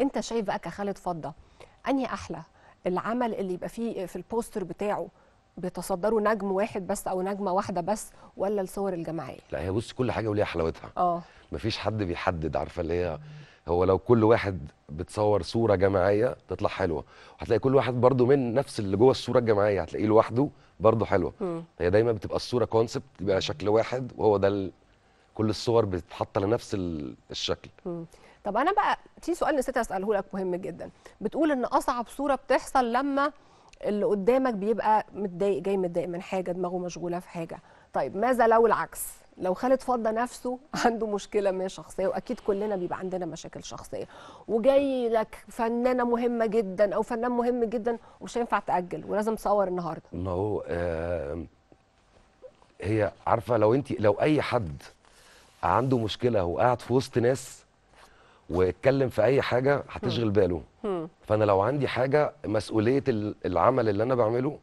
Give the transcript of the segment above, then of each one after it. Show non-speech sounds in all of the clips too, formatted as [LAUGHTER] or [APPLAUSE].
انت شايف بقى كخالد فضه انهي احلى العمل اللي يبقى فيه في البوستر بتاعه بيتصدروا نجم واحد بس او نجمه واحده بس ولا الصور الجماعيه لا هي بص كل حاجه وليها حلاوتها اه مفيش حد بيحدد عارفه اللي هي هو لو كل واحد بتصور صوره جماعيه تطلع حلوه وهتلاقي كل واحد برده من نفس اللي جوه الصوره الجماعيه هتلاقيه لوحده برده حلوه م. هي دايما بتبقى الصوره كونسبت بيبقى شكل واحد وهو ده كل الصور بتتحط لنفس الشكل طب انا بقى في سؤال نسيت اساله لك مهم جدا بتقول ان اصعب صوره بتحصل لما اللي قدامك بيبقى متضايق جاي متضايق من حاجه دماغه مشغوله في حاجه طيب ماذا لو العكس لو خالد فضه نفسه [LAUGHS] عنده مشكله ما شخصيه واكيد كلنا بيبقى عندنا مشاكل شخصيه وجاي لك فنانه مهمه جدا او فنان مهم جدا ومش هينفع تاجل ولازم تصور النهارده ما هو آه هي عارفه لو انت لو اي حد عنده مشكله وقاعد في وسط ناس واتكلم في اي حاجه هتشغل باله فانا لو عندي حاجه مسؤوليه العمل اللي انا بعمله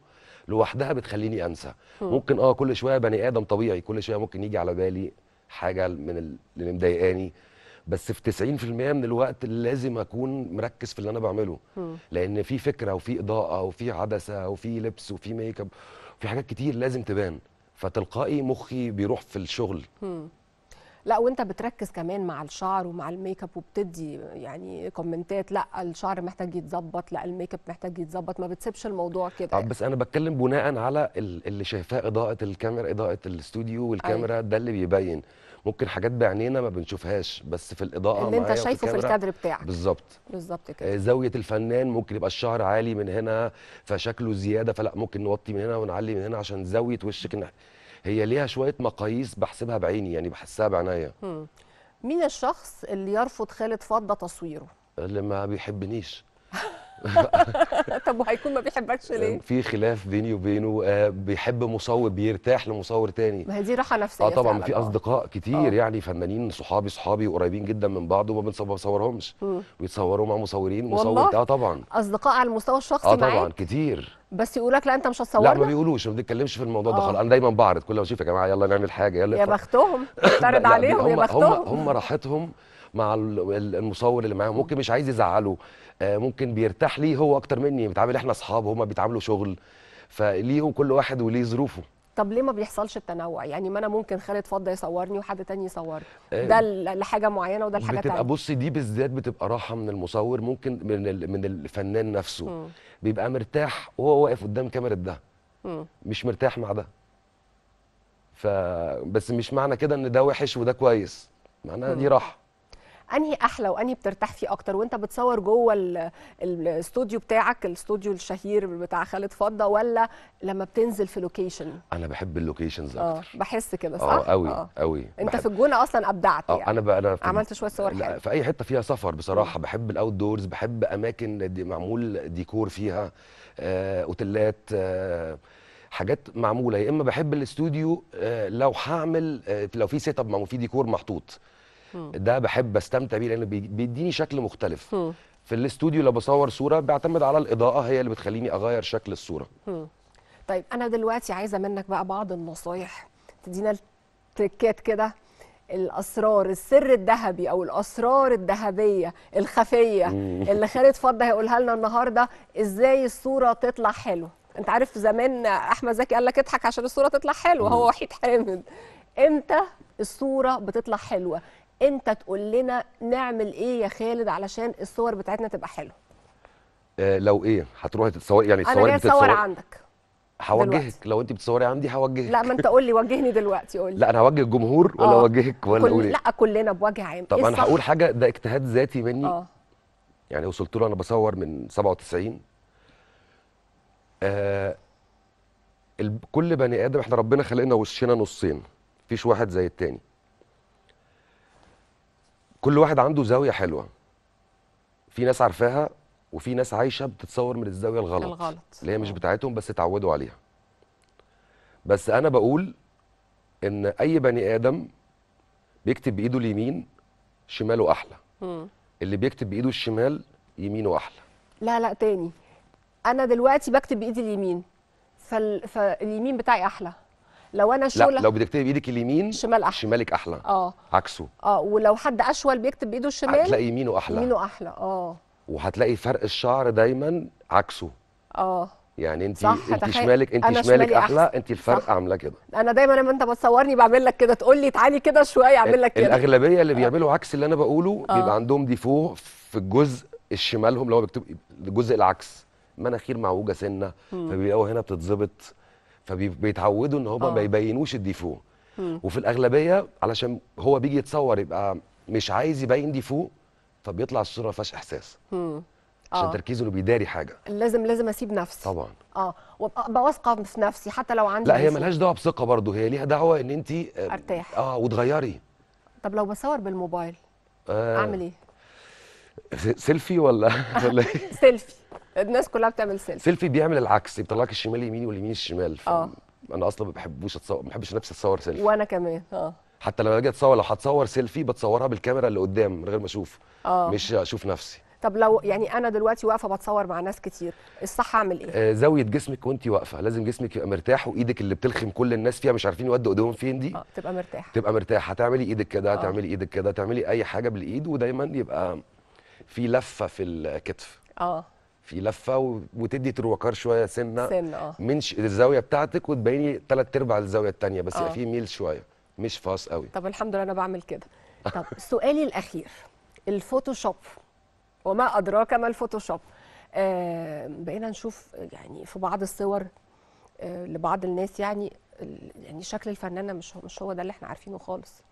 لوحدها بتخليني انسى ممكن اه كل شويه بني ادم طبيعي كل شويه ممكن يجي على بالي حاجه من اللي مضايقاني بس في 90% من الوقت لازم اكون مركز في اللي انا بعمله لان في فكره وفي اضاءه وفي عدسه وفي لبس وفي ميك اب وفي حاجات كتير لازم تبان فتلقائي مخي بيروح في الشغل لا وانت بتركز كمان مع الشعر ومع الميك اب وبتدي يعني كومنتات لا الشعر محتاج يتظبط لا الميك اب محتاج يتظبط ما بتسيبش الموضوع كده يعني. بس انا بتكلم بناء على اللي شايفاه اضاءه الكاميرا اضاءه الاستوديو والكاميرا أي. أيوة. ده اللي بيبين ممكن حاجات بعينينا ما بنشوفهاش بس في الاضاءه اللي انت شايفه في, في الكادر بتاعك بالظبط بالظبط كده آه، زاويه الفنان ممكن يبقى الشعر عالي من هنا فشكله زياده فلا ممكن نوطي من هنا ونعلي من هنا عشان زاويه وشك هي ليها شويه مقاييس بحسبها بعيني يعني بحسها بعناية مين الشخص اللي يرفض خالد فضه تصويره اللي ما بيحبنيش [LAUGHS] طب وهيكون ما بيحبكش ليه؟ في خلاف بيني وبينه آه، بيحب مصور بيرتاح لمصور تاني ما هي دي راحه نفسيه اه طبعا في آه. اصدقاء كتير أوه. يعني فنانين صحابي صحابي وقريبين جدا من بعض وما بنصورهمش بيتصوروا مع مصورين مصور اه طبعا اصدقاء على المستوى الشخصي اه طبعا معاك. كتير بس يقول لك لا انت مش هتصورنا لا ما بيقولوش ما بنتكلمش في الموضوع ده آه. خالص انا دايما بعرض كل ما اشوف يا جماعه يلا نعمل حاجه يلا يا بختهم تعرض عليهم يا بختهم هم راحتهم مع المصور اللي معاه ممكن مش عايز يزعله آه، ممكن بيرتاح ليه هو اكتر مني بيتعامل احنا اصحاب هما بيتعاملوا شغل فليهم كل واحد وليه ظروفه طب ليه ما بيحصلش التنوع يعني ما انا ممكن خالد فضه يصورني وحد تاني يصورني آه. ده لحاجه معينه وده لحاجه بتبقى تانية. بصي دي بالذات بتبقى راحه من المصور ممكن من من الفنان نفسه م. بيبقى مرتاح وهو واقف قدام كاميرا ده م. مش مرتاح مع ده فبس مش معنى كده ان ده وحش وده كويس معناها دي راحه انهي احلى وانهي بترتاح فيه اكتر وانت بتصور جوه الاستوديو بتاعك الاستوديو الشهير بتاع خالد فضه ولا لما بتنزل في لوكيشن انا بحب اللوكيشنز آه، اكتر اه بحس كده آه، صح اه قوي قوي انت بحب. في الجونه اصلا ابدعت آه، يعني انا بقى انا عملت شويه صور حلوه في اي حته فيها سفر بصراحه بحب الاوت دورز بحب اماكن دي معمول ديكور فيها اوتيلات آه حاجات معموله يا اما بحب الاستوديو لو هعمل لو في سيت اب في ديكور محطوط ده بحب استمتع بيه لانه بيديني شكل مختلف في الاستوديو لو بصور صوره بعتمد على الاضاءه هي اللي بتخليني اغير شكل الصوره طيب انا دلوقتي عايزه منك بقى بعض النصايح تدينا التريكات كده الاسرار السر الذهبي او الاسرار الذهبيه الخفيه [LAUGHS] اللي خالد فضه هيقولها لنا النهارده ازاي الصوره تطلع حلوه انت عارف زمان احمد زكي قال لك اضحك عشان الصوره تطلع حلوه هو وحيد حامد امتى الصوره بتطلع حلوه انت تقول لنا نعمل ايه يا خالد علشان الصور بتاعتنا تبقى حلوه آه لو ايه هتروحي تتصور يعني الصور بتتصور انا عندك هوجهك لو انت بتصوري عندي هوجهك لا ما انت قول لي وجهني دلوقتي قول لي لا انا هوجه الجمهور ولا اوجهك آه. ولا كل... لا كلنا بوجه عام طب إيه انا هقول حاجه ده اجتهاد ذاتي مني اه يعني وصلت له انا بصور من 97 آه ال... كل بني ادم احنا ربنا خلقنا وشنا نصين مفيش واحد زي التاني كل واحد عنده زاويه حلوه في ناس عارفاها وفي ناس عايشه بتتصور من الزاويه الغلط, الغلط. اللي هي مش آه. بتاعتهم بس اتعودوا عليها بس انا بقول ان اي بني ادم بيكتب بايده اليمين شماله احلى م. اللي بيكتب بايده الشمال يمينه احلى لا لا تاني انا دلوقتي بكتب بايدي اليمين فال... فاليمين بتاعي احلى لو انا شولة لا لو بتكتبي بايدك اليمين شمال احلى شمالك احلى اه عكسه اه ولو حد اشول بيكتب بايده الشمال هتلاقي يمينه احلى يمينه احلى اه وهتلاقي فرق الشعر دايما عكسه اه يعني انت انت شمالك انت شمالك احلى انت الفرق عامله كده انا دايما لما انت بتصورني بعمل لك كده تقول لي تعالي كده شويه اعمل لك كده الاغلبيه اللي آه. بيعملوا عكس اللي انا بقوله آه. بيبقى عندهم ديفو في الجزء الشمالهم اللي هو بيكتب الجزء العكس مناخير معوجه سنه فبيلاقوا هنا بتتظبط فبيتعودوا ان هما ما آه. يبينوش الديفو وفي الاغلبيه علشان هو بيجي يتصور يبقى مش عايز يبين ديفو فبيطلع الصوره ما فيهاش احساس آه. عشان آه. تركيزه انه بيداري حاجه لازم لازم اسيب نفسي طبعا اه وابقى واثقه في نفسي حتى لو عندي لا هي ملهاش دعوه بثقه برضه هي ليها دعوه ان انت آه، ارتاح اه وتغيري طب لو بصور بالموبايل آه. اعمل ايه سيلفي ولا [LAUGHS] ولا إيه؟ سيلفي الناس كلها بتعمل سيلفي سيلفي بيعمل العكس بيطلعك الشمال يمين واليمين الشمال اه انا اصلا ما بحبوش اتصور ما بحبش نفسي اتصور سيلفي وانا كمان اه حتى لما اجي اتصور لو هتصور سيلفي بتصورها بالكاميرا اللي قدام من غير ما اشوف آه. مش اشوف نفسي طب لو يعني انا دلوقتي واقفه بتصور مع ناس كتير الصح اعمل ايه آه زاويه جسمك وانت واقفه لازم جسمك يبقى مرتاح وايدك اللي بتلخم كل الناس فيها مش عارفين يودوا ايدهم فين دي آه. تبقى مرتاحه تبقى مرتاحه هتعملي ايدك كده هتعملي آه. ايدك كده هتعملي اي حاجه بالايد ودايما يبقى في لفه في الكتف اه في لفه وتدي تروكار شويه سنه سنة اه من ش... الزاويه بتاعتك وتبيني ثلاث ارباع الزاويه الثانيه بس آه. في ميل شويه مش فاص قوي طب الحمد لله انا بعمل كده طب سؤالي الاخير الفوتوشوب وما ادراك ما الفوتوشوب آه بقينا نشوف يعني في بعض الصور آه لبعض الناس يعني يعني شكل الفنانه مش مش هو ده اللي احنا عارفينه خالص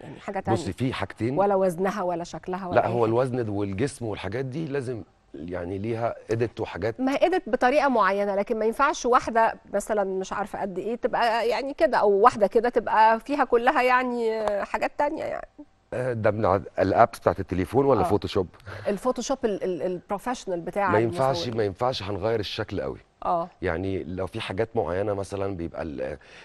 يعني حاجه ثانيه بصي في حاجتين ولا وزنها ولا شكلها ولا لا هو الوزن والجسم والحاجات دي لازم يعني ليها ادت وحاجات ما هي ادت بطريقه معينه لكن ما ينفعش واحده مثلا مش عارفه قد ايه تبقى يعني كده او واحده كده تبقى فيها كلها يعني حاجات تانية يعني ده من الابس بتاعت التليفون ولا آه. فوتوشوب الفوتوشوب البروفيشنال بتاع ما ينفعش ما ينفعش هنغير الشكل قوي اه يعني لو في حاجات معينه مثلا بيبقى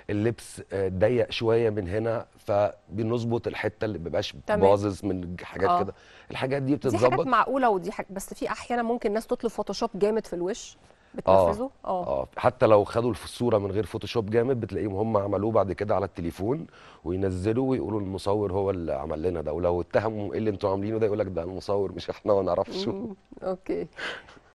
اللبس آه، ضيق شويه من هنا فبنظبط الحته اللي بيبقاش باظظ من حاجات آه. كده الحاجات دي بتتظبط دي حاجات معقوله ودي حاجات بس في احيانا ممكن ناس تطلب فوتوشوب جامد في الوش بتنفذوا آه. اه اه حتى لو خدوا الصوره من غير فوتوشوب جامد بتلاقيهم هم عملوه بعد كده على التليفون وينزلوا ويقولوا المصور هو اللي عمل لنا ده ولو اتهموا ايه اللي انتوا عاملينه ده يقول لك ده المصور مش احنا ما نعرفش اوكي [LAUGHS]